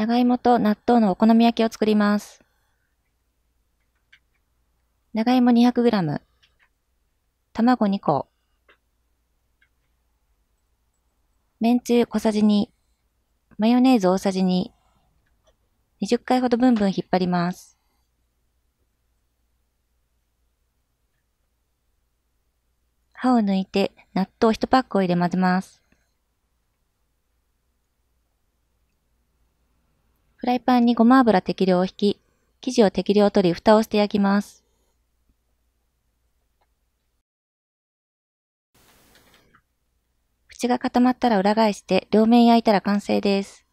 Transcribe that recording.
長芋と納豆のお好み焼きを作ります。長芋 200g、卵2個、めんつゆ小さじ2、マヨネーズ大さじ2、20回ほどブンブン引っ張ります。歯を抜いて納豆1パックを入れ混ぜます。フライパンにごま油適量を引き、生地を適量取り、蓋をして焼きます。縁が固まったら裏返して、両面焼いたら完成です。